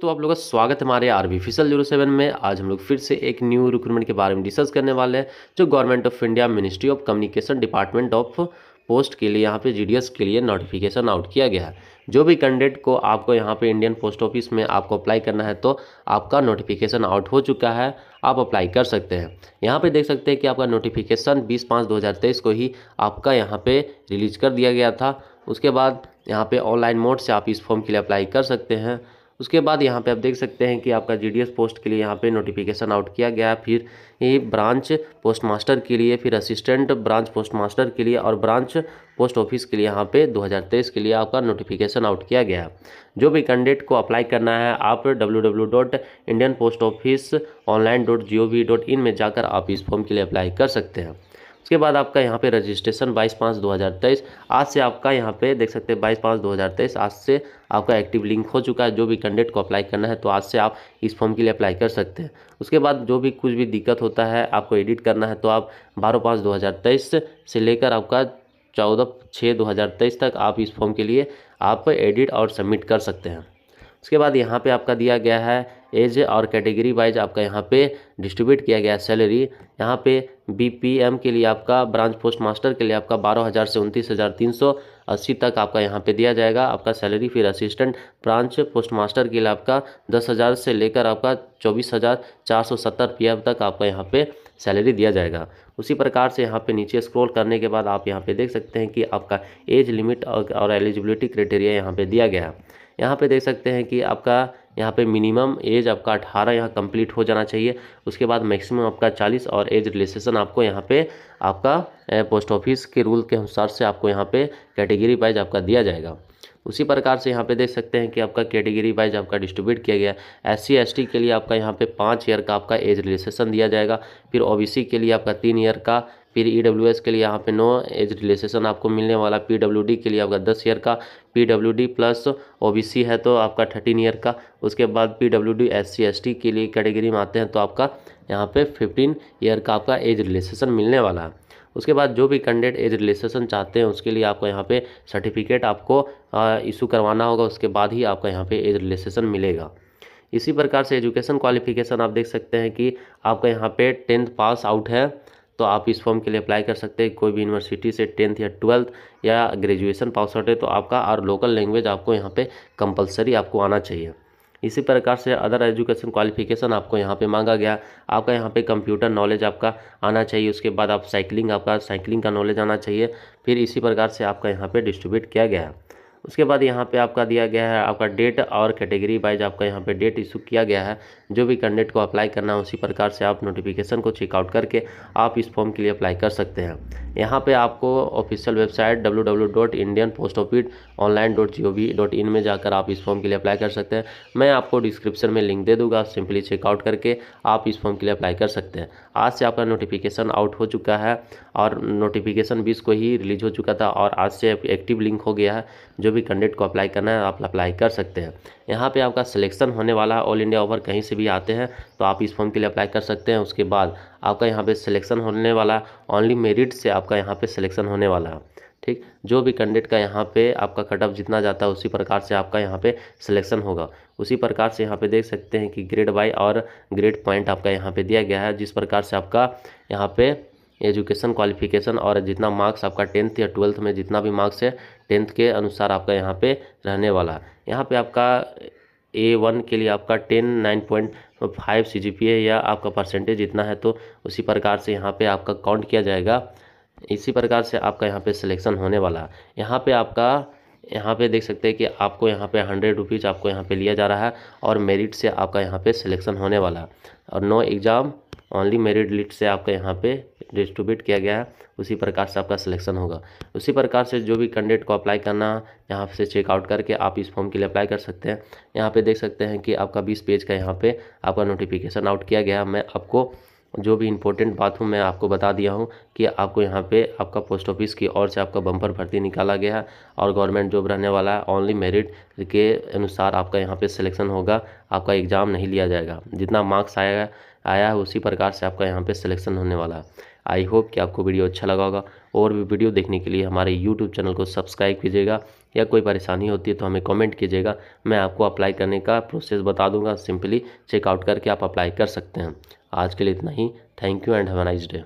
तो आप लोगों का स्वागत हमारे आर बी फिसल जीरो सेवन में आज हम लोग फिर से एक न्यू रिक्रूटमेंट के बारे में डिस्कस करने वाले हैं जो government of India ministry of communication department of post के लिए यहाँ पे जी के लिए नोटिफिकेशन आउट किया गया है जो भी कैंडिडेट को आपको यहाँ पे इंडियन पोस्ट ऑफिस में आपको अप्लाई करना है तो आपका नोटिफिकेशन आउट हो चुका है आप अप्लाई कर सकते हैं यहाँ पे देख सकते हैं कि आपका नोटिफिकेशन 20 पाँच 2023 को ही आपका यहाँ पे रिलीज कर दिया गया था उसके बाद यहाँ पे ऑनलाइन मोड से आप इस फॉर्म के लिए अप्लाई कर सकते हैं उसके बाद यहाँ पे आप देख सकते हैं कि आपका जीडीएस पोस्ट के लिए यहाँ पे नोटिफिकेशन आउट किया गया फिर ये ब्रांच पोस्ट मास्टर के लिए फिर असिस्टेंट ब्रांच पोस्ट मास्टर के लिए और ब्रांच पोस्ट ऑफिस के लिए यहाँ पे 2023 के लिए आपका नोटिफिकेशन आउट किया गया जो भी कैंडिडेट को अप्लाई करना है आप W W dot Indian post office online dot G O V dot in में जाकर आप इस फॉर्म के लिए अप्लाई कर सकते हैं उसके बाद आपका यहाँ पे रजिस्ट्रेशन 22 पाँच 2023 आज से आपका यहाँ पे देख सकते हैं 22 पाँच 2023 आज से आपका एक्टिव लिंक हो चुका है जो भी कैंडिडेट को अप्लाई करना है तो आज से आप इस फॉर्म के लिए अप्लाई कर सकते हैं उसके बाद जो भी कुछ भी दिक्कत होता है आपको एडिट करना है तो आप बारह पाँच दो से लेकर आपका चौदह छः दो तक आप इस फॉर्म के लिए आप एडिट और सबमिट कर सकते हैं उसके बाद यहाँ पे आपका दिया गया है एज और कैटेगरी वाइज आपका यहाँ पे डिस्ट्रीब्यूट किया गया है सैलरी यहाँ पे बीपीएम के लिए आपका ब्रांच पोस्ट मास्टर के लिए आपका बारह हज़ार से उनतीस हज़ार तीन सौ अस्सी तक आपका यहाँ पे दिया जाएगा आपका सैलरी फिर असिस्टेंट ब्रांच पोस्ट मास्टर के लिए आपका दस हज़ार से लेकर आपका चौबीस हज़ार चार सौ सत्तर पी तक आपका यहाँ पे सैलरी दिया जाएगा उसी प्रकार से यहाँ पे नीचे स्क्रॉल करने के बाद आप यहाँ पे देख सकते हैं कि आपका एज लिमिट और एलिजिबिलिटी क्राइटेरिया यहाँ पे दिया गया है यहाँ पे देख सकते हैं कि आपका यहाँ पे मिनिमम एज आपका अठारह यहाँ कंप्लीट हो जाना चाहिए उसके बाद मैक्सिमम आपका चालीस और एज रिलेशन आपको यहाँ पे आपका पोस्ट ऑफिस के रूल के अनुसार से आपको यहाँ पे कैटेगरी वाइज आपका दिया जाएगा उसी प्रकार से यहाँ पे देख सकते हैं कि आपका कैटेगरी वाइज आपका डिस्ट्रीब्यूट किया गया है एस सी के लिए आपका यहाँ पे पाँच ईयर का आपका एज रिलेशन दिया जाएगा फिर ओ के लिए आपका तीन ईयर का फिर ई e के लिए यहाँ पे नो एज रिलेशन आपको मिलने वाला पी के लिए आपका दस ईयर का पी प्लस ओ है तो आपका थर्टीन ईयर का उसके बाद P W D S C के लिए कैटेगरी में आते हैं तो आपका यहाँ पे फिफ्टीन ईयर का आपका एज रिलेशन मिलने वाला है उसके बाद जो भी कैंडिडेट एज रिलेशन चाहते हैं उसके लिए आपको यहाँ पे सर्टिफिकेट आपको इशू करवाना होगा उसके बाद ही आपका यहाँ पे एज रिलेशन मिलेगा इसी प्रकार से एजुकेशन क्वालिफिकेशन आप देख सकते हैं कि आपका यहाँ पे टेंथ पास आउट है तो आप इस फॉर्म के लिए अप्लाई कर सकते हैं कोई भी यूनिवर्सिटी से टेंथ या ट्वेल्थ या ग्रेजुएशन पास आउट है तो आपका और लोकल लैंग्वेज आपको यहाँ पे कंपलसरी आपको आना चाहिए इसी प्रकार से अदर एजुकेशन क्वालिफिकेशन आपको यहाँ पे मांगा गया आपका यहाँ पे कंप्यूटर नॉलेज आपका आना चाहिए उसके बाद आप साइकिलिंग आपका साइकिलिंग का नॉलेज आना चाहिए फिर इसी प्रकार से आपका यहाँ पे डिस्ट्रीब्यूट किया गया उसके बाद यहाँ पे आपका दिया गया है आपका डेट और कैटेगरी वाइज आपका यहाँ पे डेट इशू किया गया है जो भी कैंडिडेट को अप्लाई करना है उसी प्रकार से आप नोटिफिकेशन को चेकआउट करके आप इस फॉर्म के लिए अप्लाई कर सकते हैं यहाँ पे आपको official website W W dot Indian post online dot G O V dot in में जाकर आप इस फॉर्म के लिए अप्लाई कर सकते हैं मैं आपको डिस्क्रिप्शन में लिंक दे दूंगा सिंपली चेकआउट करके आप इस फॉर्म के लिए अप्लाई कर सकते हैं आज से आपका नोटिफिकेशन आउट हो चुका है और नोटिफिकेशन बीस को ही रिलीज हो चुका था और आज से एक्टिव लिंक हो गया है जो जो भी कैंडिडेट को अप्लाई करना है आप अप्लाई कर सकते हैं यहाँ पे आपका सिलेक्शन होने वाला है ऑल इंडिया ओवर कहीं से भी आते हैं तो आप इस फॉर्म के लिए अप्लाई कर सकते हैं उसके बाद आपका यहाँ पे सिलेक्शन होने वाला है ओनली मेरिट से आपका यहाँ पे सिलेक्शन होने वाला है ठीक जो भी कैंडिडेट का यहाँ पे आपका कटअप जितना जाता है उसी प्रकार से आपका यहाँ पे सिलेक्शन होगा उसी प्रकार से यहाँ पे देख सकते हैं कि ग्रेड वाई और ग्रेड पॉइंट आपका यहाँ पे दिया गया है जिस प्रकार से आपका यहाँ पे एजुकेशन क्वालिफिकेशन और जितना मार्क्स आपका टेंथ या ट्वेल्थ में जितना भी मार्क्स है टेंथ के अनुसार आपका यहाँ पे रहने वाला है यहाँ पे आपका ए वन के लिए आपका ten nine point five C G P A या आपका परसेंटेज इतना है तो उसी प्रकार से यहाँ पे आपका काउंट किया जाएगा इसी प्रकार से आपका यहाँ पे सिलेक्शन होने वाला है यहाँ पर आपका यहाँ पे देख सकते हैं कि आपको यहाँ पे हंड्रेड रुपीज़ आपको यहाँ पे लिया जा रहा है और मेरिट से आपका यहाँ पे सिलेक्शन होने वाला है और no exam only merit list से आपका यहाँ पे डिस्ट्रीब्यूट किया गया है उसी प्रकार से आपका सिलेक्शन होगा उसी प्रकार से जो भी कैंडिडेट को अप्लाई करना यहाँ से चेकआउट करके आप इस फॉर्म के लिए अप्लाई कर सकते हैं यहाँ पे देख सकते हैं कि आपका बीस पेज का यहाँ पे आपका नोटिफिकेशन आउट किया गया मैं आपको जो भी इम्पोर्टेंट बात हूँ मैं आपको बता दिया हूँ कि आपको यहाँ पे आपका पोस्ट ऑफिस की ओर से आपका बम्पर भर्ती निकाला गया है और गवर्नमेंट जॉब रहने वाला है ओनली मेरिट के अनुसार आपका यहाँ पे सिलेक्शन होगा आपका एग्ज़ाम नहीं लिया जाएगा जितना मार्क्स आया आया है उसी प्रकार से आपका यहाँ पर सिलेक्शन होने वाला है आई होप कि आपको वीडियो अच्छा लगा होगा और भी वीडियो देखने के लिए हमारे यूट्यूब चैनल को सब्सक्राइब कीजिएगा या कोई परेशानी होती है तो हमें कमेंट कीजिएगा मैं आपको अप्लाई करने का प्रोसेस बता दूंगा सिंपली चेकआउट करके आप अप्लाई कर सकते हैं आज के लिए इतना ही thank you and have a nice day